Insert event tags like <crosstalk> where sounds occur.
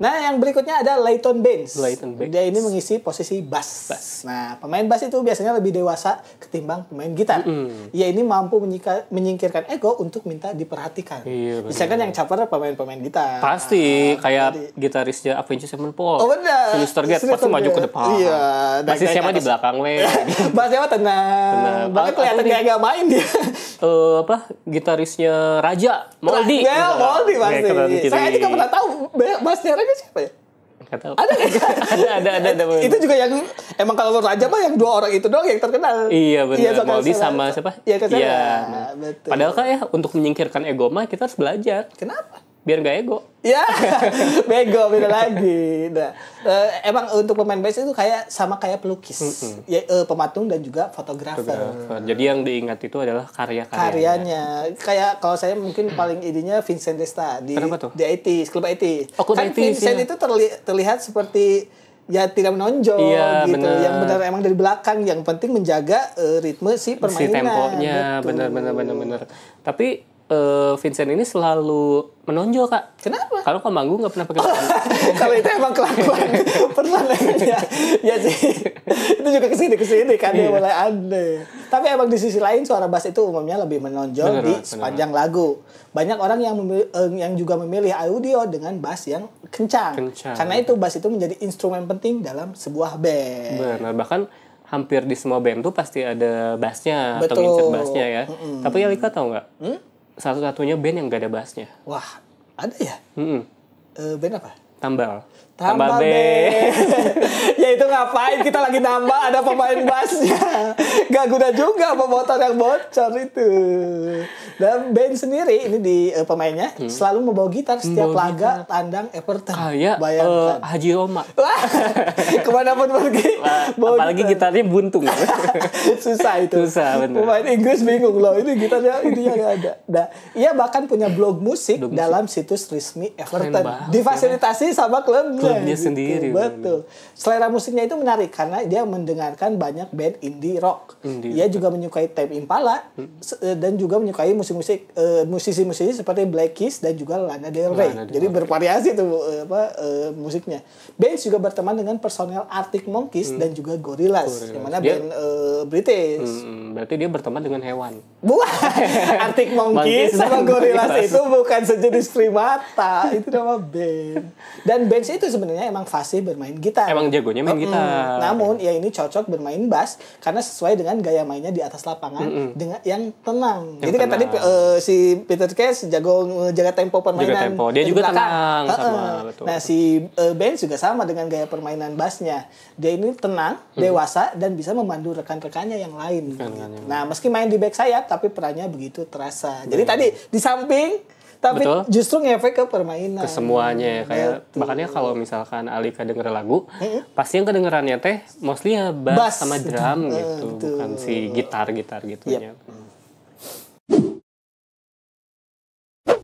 Nah, yang berikutnya ada Layton Baines. Leighton Baines. Dia ini mengisi posisi bass. bass. Nah, pemain bass itu biasanya lebih dewasa ketimbang pemain gitar. Mm Ia ini mampu menyika, menyingkirkan ego untuk minta diperhatikan. Iya, Misalkan yang caper pemain-pemain gitar. Pasti, nah, kayak jadi... gitarisnya Avenged Sevenfold. Oh, benar. Sinister Gate pasti maju ke depan. Iya. Dan Masih siapa di belakang, weh. <laughs> Mas siapa tenang. tenang. Bahkan kelihatan kayak gak main dia uh, apa gitarisnya Raja Moldi. Ya, Moldi iya, pasti. Saya aja pernah tahu bassnya Raja siapa ya. Ada, <laughs> ada, ada, ada, ada, Itu juga yang emang kalau raja mah yang dua orang itu doang yang terkenal. Iya, iya benar. Iya, Moldi sama siapa? Iya, Iya. Betul. Padahal kan ya untuk menyingkirkan ego mah kita harus belajar. Kenapa? biar nggak ego ya <laughs> bego beda lagi nah, uh, emang untuk pemain bass itu kayak sama kayak pelukis mm -hmm. ya, uh, pematung dan juga fotografer. fotografer jadi yang diingat itu adalah karya karyanya kayak kalau saya mungkin paling idenya Vincent Desta di di IT klub IT oh, kan IT, Vincent ya. itu terli terlihat seperti ya tidak menonjol iya, gitu bener. yang benar emang dari belakang yang penting menjaga uh, ritme si permainan si temponya benar-benar benar-benar tapi uh, Vincent ini selalu menonjol kak. Kenapa? Kalau kau manggung nggak pernah pakai baju. <laughs> Kalau itu emang kelakuan <laughs> permainannya. ya sih. itu juga kesini kesini kan dia iya. mulai aneh. Tapi emang di sisi lain suara bass itu umumnya lebih menonjol bener, di bener. sepanjang lagu. Banyak orang yang memilih, eh, yang juga memilih audio dengan bass yang kencang. kencang. Karena itu bass itu menjadi instrumen penting dalam sebuah band. Benar. Bahkan hampir di semua band tuh pasti ada bassnya atau insert bassnya ya. Mm -mm. Tapi Lika tahu nggak? Hmm? satu-satunya band yang gak ada bassnya. Wah, ada ya? Mm -hmm. uh, band apa? Tambal. Tambal, B. <laughs> ya itu ngapain kita lagi nambah ada pemain bassnya. Gak guna juga pemotor yang bocor itu. Dan band sendiri ini di uh, pemainnya hmm. selalu membawa gitar setiap membawa laga gitar. tandang Everton. Kayak ah, bayangkan. Uh, Haji Roma. <laughs> Kemana pun pergi. Bawa apalagi gitar. gitarnya buntung. <laughs> Susah itu. Susah benar. Pemain Inggris bingung loh ini gitarnya ini yang ada. Nah, ia bahkan punya blog musik, blog musik. dalam situs resmi Everton. Difasilitasi sama klubnya. Klubnya gitu. sendiri. Betul. Bener. Selera musiknya itu menarik karena dia mendengarkan banyak band indie rock. Indie. Dia juga menyukai Tame Impala hmm. Eh, dan juga menyukai musik-musik uh, musisi-musisi seperti Black Keys dan juga Lana Del Rey. Lana Del Jadi bervariasi tuh uh, apa uh, musiknya. Bands juga berteman dengan personel Arctic Monkeys hmm. dan juga Gorillas. Gorillaz. yang mana dia, band uh, British. Hmm, hmm, berarti dia berteman dengan hewan. Bukan. <laughs> Arctic Monkeys sama Gorillas itu bukan sejenis primata, itu nama band. <laughs> Dan Benz itu sebenarnya emang fasih bermain gitar. Emang jagonya main gitar. Mm-hmm. Namun ya ini cocok bermain bass karena sesuai dengan gaya mainnya di atas lapangan mm-hmm. dengan yang tenang. Yang Jadi tenang. kan tadi uh, eh, si Peter Case jago eh, jaga tempo permainan. Jaga tempo. Dia juga belakang. tenang uh-uh. sama betul. Nah, si uh, eh, Benz juga sama dengan gaya permainan bassnya. Dia ini tenang, mm-hmm. dewasa dan bisa memandu rekan-rekannya yang lain. Gitu. Nah, meski main di back sayap tapi perannya begitu terasa. Jadi yeah. tadi di samping tapi Betul? justru ngefek ke permainan. kesemuanya ya kayak Betul. Gitu. makanya kalau misalkan Alika denger lagu, hmm? pasti yang kedengerannya teh mostly ya bass, bass. sama drum eh, gitu, Betul. bukan si gitar-gitar gitu yep.